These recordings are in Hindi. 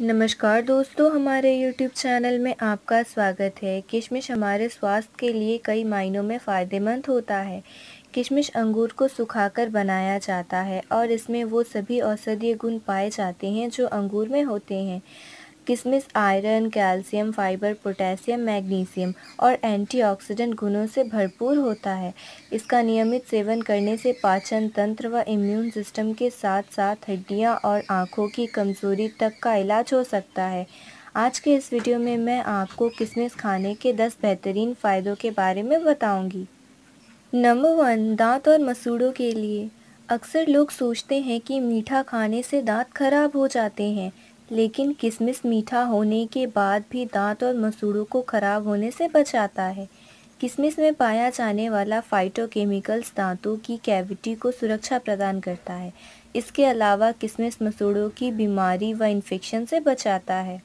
नमस्कार दोस्तों हमारे YouTube चैनल में आपका स्वागत है किशमिश हमारे स्वास्थ्य के लिए कई मायनों में फ़ायदेमंद होता है किशमिश अंगूर को सुखाकर बनाया जाता है और इसमें वो सभी औषधीय गुण पाए जाते हैं जो अंगूर में होते हैं किशमिश iron calcium fibre potassium magnesium और एंटीऑक्सीडेंट गुणों से भरपूर होता है इसका नियमित सेवन करने से पाचन तंत्र व इम्यून सिस्टम के साथ साथ हड्डियाँ और आँखों की कमजोरी तक का इलाज हो सकता है आज के इस वीडियो में मैं आपको किशमिश खाने के दस बेहतरीन फ़ायदों के बारे में बताऊँगी नंबर वन दांत और मसूड़ों के लिए अक्सर लोग सोचते हैं कि मीठा खाने से दांत खराब हो जाते हैं लेकिन किशमिश मीठा होने के बाद भी दांत और मसूड़ों को खराब होने से बचाता है किशमिश में पाया जाने वाला फाइटोकेमिकल्स दांतों की कैविटी को सुरक्षा प्रदान करता है इसके अलावा किशमिश मसूड़ों की बीमारी व इन्फेक्शन से बचाता है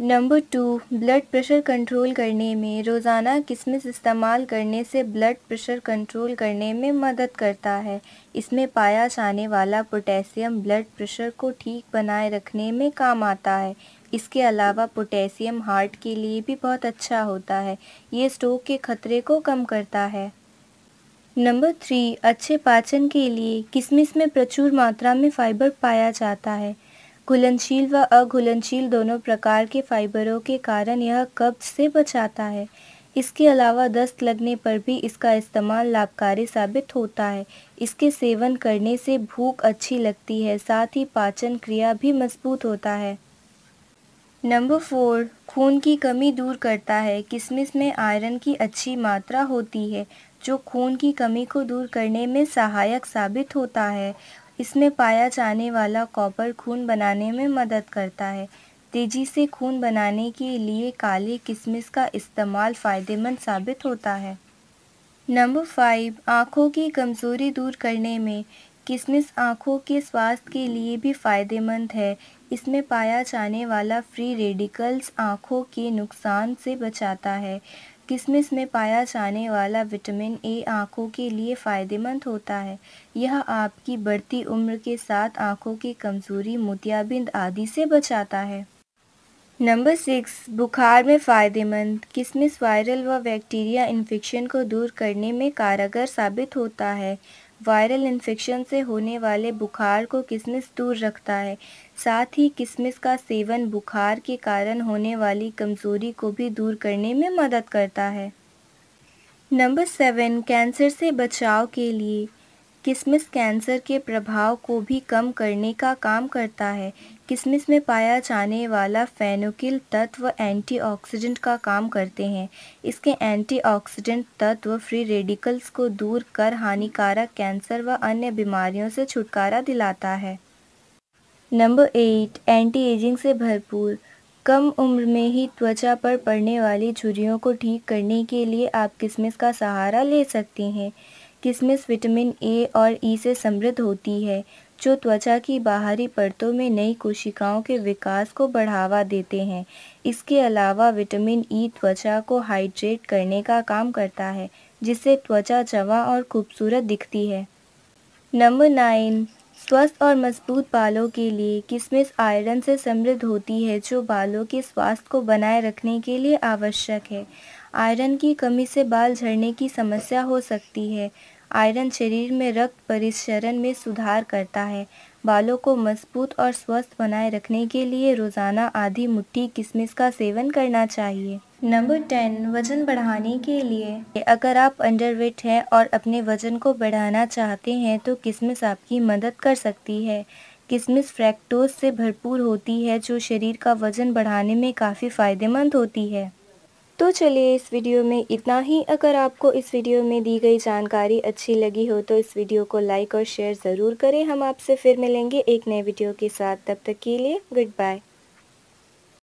number two blood pressure control करने में रोज़ाना किसमिस इस्तेमाल करने से ब्लड प्रेशर कंट्रोल करने में मदद करता है इसमें पाया जाने वाला पोटेशियम ब्लड प्रेशर को ठीक बनाए रखने में काम आता है इसके अलावा पोटेशियम हार्ट के लिए भी बहुत अच्छा होता है ये स्ट्रोक के खतरे को कम करता है नंबर थ्री अच्छे पाचन के लिए किसमिस में प्रचुर मात्रा में फाइबर पाया जाता है घुलनशील व अघुलनशील दोनों प्रकार के फाइबरों के कारण यह कब्ज से बचाता है इसके अलावा दस्त लगने पर भी इसका इस्तेमाल लाभकारी साबित होता है इसके सेवन करने से भूख अच्छी लगती है साथ ही पाचन क्रिया भी मजबूत होता है नंबर फोर खून की कमी दूर करता है किशमिश में आयरन की अच्छी मात्रा होती है जो खून की कमी को दूर करने में सहायक साबित होता है इसमें पाया जाने वाला कॉपर खून बनाने में मदद करता है तेजी से खून बनाने के लिए काले किशमिश का इस्तेमाल फ़ायदेमंद साबित होता है नंबर फाइव आँखों की कमज़ोरी दूर करने में किशमिश आँखों के स्वास्थ्य के लिए भी फ़ायदेमंद है इसमें पाया जाने वाला फ्री रेडिकल्स आँखों के नुकसान से बचाता है किसमिस में पाया जाने वाला विटामिन ए आँखों के लिए फ़ायदेमंद होता है यह आपकी बढ़ती उम्र के साथ आँखों की कमज़ोरी मोतियाबिंद आदि से बचाता है नंबर सिक्स बुखार में फ़ायदेमंद किसमिस वायरल व बैक्टीरिया इन्फेक्शन को दूर करने में कारगर साबित होता है वायरल इन्फेक्शन से होने वाले बुखार को किसमिस दूर रखता है साथ ही किसमिस का सेवन बुखार के कारण होने वाली कमजोरी को भी दूर करने में मदद करता है नंबर सेवन कैंसर से बचाव के लिए किसमिस कैंसर के प्रभाव को भी कम करने का काम करता है किसमिस में पाया जाने वाला फेनोकिल तत्व एंटीऑक्सीडेंट का काम करते हैं इसके एंटीऑक्सीडेंट तत्व फ्री रेडिकल्स को दूर कर हानिकारक कैंसर व अन्य बीमारियों से छुटकारा दिलाता है नंबर एट एंटी एजिंग से भरपूर कम उम्र में ही त्वचा पर पड़ने वाली झुरियों को ठीक करने के लिए आप किसमिस का सहारा ले सकती हैं किसमिस विटामिन ए और ई से समृद्ध होती है जो त्वचा की बाहरी परतों में नई कोशिकाओं के विकास को बढ़ावा देते हैं इसके अलावा विटामिन ई त्वचा को हाइड्रेट करने का काम करता है जिससे त्वचा चवा और खूबसूरत दिखती है नंबर नाइन स्वस्थ और मजबूत बालों के लिए किसमिस आयरन से समृद्ध होती है जो बालों के स्वास्थ्य को बनाए रखने के लिए आवश्यक है आयरन की कमी से बाल झड़ने की समस्या हो सकती है आयरन शरीर में रक्त परिसरण में सुधार करता है बालों को मजबूत और स्वस्थ बनाए रखने के लिए रोज़ाना आधी मुट्ठी किशमिश का सेवन करना चाहिए नंबर टेन वजन बढ़ाने के लिए अगर आप अंडरवेट हैं और अपने वजन को बढ़ाना चाहते हैं तो किशमिश आपकी मदद कर सकती है किशमिश फ्रैक्टोज से भरपूर होती है जो शरीर का वजन बढ़ाने में काफ़ी फ़ायदेमंद होती है तो चलिए इस वीडियो में इतना ही अगर आपको इस वीडियो में दी गई जानकारी अच्छी लगी हो तो इस वीडियो को लाइक और शेयर ज़रूर करें हम आपसे फिर मिलेंगे एक नए वीडियो के साथ तब तक के लिए गुड बाय